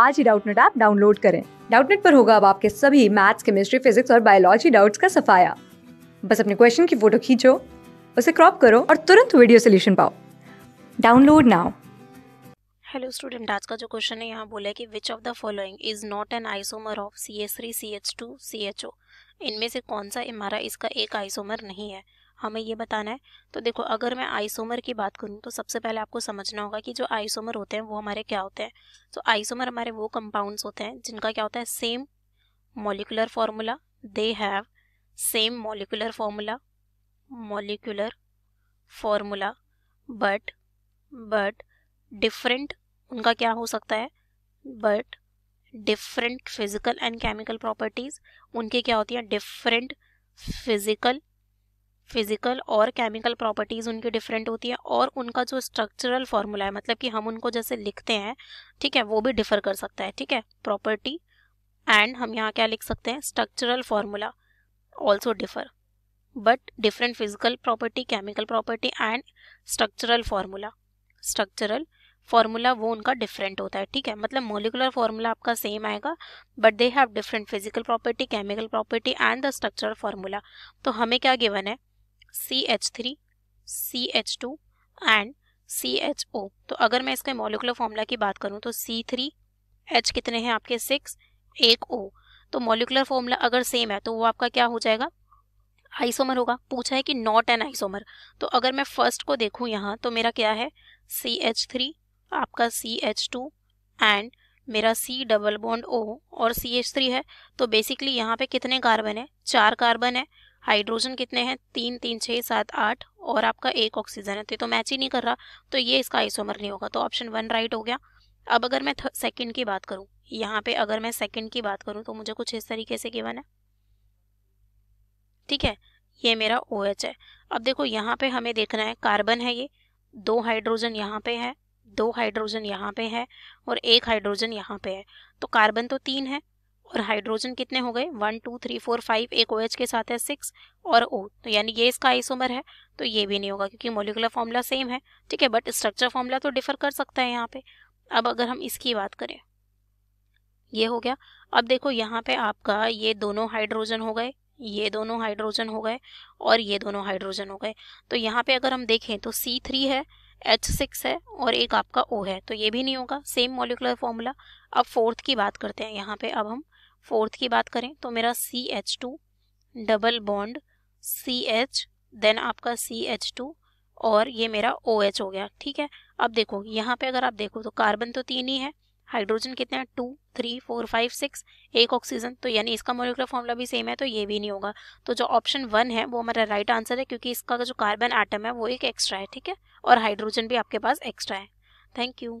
आज ही Doubtnut app download करें डाउटनेट पर होगा अब आपके सभी मैथ्स केमिस्ट्री फिजिक्स और बायोलॉजी डाउट्स का सफाया बस अपने क्वेश्चन की फोटो खींचो उसे क्रॉप करो और तुरंत वीडियो सोल्यूशन पाओ डाउनलोड नाउ हेलो स्टूडेंट आज का जो क्वेश्चन है यहाँ बोला है कि which of the following is not an isomer of C S three C H two C H O इनमें से कौन सा इमारा इसका एक आइसोमर नहीं है हमें ये बताना है तो देखो अगर मैं आइसोमर की बात करूँ तो सबसे पहले आपको समझना होगा कि जो आइसोमर होते हैं वो हमारे क्या होते हैं तो आइसोमर हमारे वो कंपाउंड्स होते हैं जिनका क्या होता है same molecular formula they have same molecular formula molecular formula but but different उनका क्या हो सकता है but different physical and chemical properties उनके क्या होती हैं डिफरेंट फिजिकल फिजिकल और केमिकल प्रॉपर्टीज़ उनकी डिफरेंट होती है और उनका जो स्ट्रक्चरल फार्मूला है मतलब कि हम उनको जैसे लिखते हैं ठीक है वो भी डिफर कर सकता है ठीक है प्रॉपर्टी एंड हम यहाँ क्या लिख सकते हैं structural formula also differ but different physical property chemical property and structural formula structural formula वो उनका डिफरेंट होता है ठीक है मतलब मोलिकुलर फार्मूला आपका सेम आएगा but they have different physical property chemical property and the structural formula तो हमें क्या गिवन है CH3, CH2 एंड CHO तो अगर मैं इसके मोलिकुलर फॉर्मूला की बात करूं तो थ्री एच कितने हैं आपके सिक्स एक O तो मोलिकुलर फॉर्मूला अगर सेम है तो वो आपका क्या हो जाएगा आइसोमर होगा पूछा है कि नॉट एन आइसोमर तो अगर मैं फर्स्ट को देखूं यहाँ तो मेरा क्या है सी एच थ्री आपका सी एच टू एंड मेरा सी डबल बॉन्ड ओ और सी एच थ्री है तो बेसिकली यहाँ पे कितने कार्बन है चार कार्बन है हाइड्रोजन कितने हैं तीन तीन छः सात आठ और आपका एक ऑक्सीजन है तो मैच तो ही नहीं कर रहा तो ये इसका आइसोमर नहीं होगा तो ऑप्शन वन राइट हो गया अब अगर मैं सेकंड की बात करूं यहाँ पे अगर मैं सेकंड की बात करूं तो मुझे कुछ इस तरीके से गिवन है ठीक है ये मेरा ओ OH है अब देखो यहाँ पे हमें देखना है कार्बन है ये दो हाइड्रोजन यहाँ पे है दो हाइड्रोजन यहाँ पे है और एक हाइड्रोजन यहाँ पे है तो कार्बन तो तीन है और हाइड्रोजन कितने हो गए one two three four five एक ओ OH के साथ है सिक्स और ओ तो यानी ये इसका आइसोमर है तो ये भी नहीं होगा क्योंकि मोलिकुलर फॉर्मूला सेम है ठीक है बट स्ट्रक्चर फॉर्मूला तो डिफर कर सकता है यहाँ पे अब अगर हम इसकी बात करें ये हो गया अब देखो यहाँ पे आपका ये दोनों हाइड्रोजन हो गए ये दोनों हाइड्रोजन हो गए और ये दोनों हाइड्रोजन हो गए तो यहाँ पे अगर हम देखें तो सी थ्री है एच सिक्स है और एक आपका ओ है तो ये भी नहीं होगा सेम मोलिकुलर फॉर्मूला अब फोर्थ की बात करते हैं यहाँ पे अब हम फोर्थ की बात करें तो मेरा C H two double bond C H then आपका सी एच टू और ये मेरा ओ OH एच हो गया ठीक है अब देखो यहाँ पे अगर आप देखो तो कार्बन तो तीन ही है हाइड्रोजन कितने हैं two three four five six एक ऑक्सीजन तो यानी इसका मोलिकुलर फॉर्मूला भी सेम है तो ये भी नहीं होगा तो जो ऑप्शन वन है वो हमारा राइट आंसर है क्योंकि इसका जो कार्बन आइटम है वो एक एक्स्ट्रा है ठीक है और हाइड्रोजन भी आपके पास एक्स्ट्रा है थैंक यू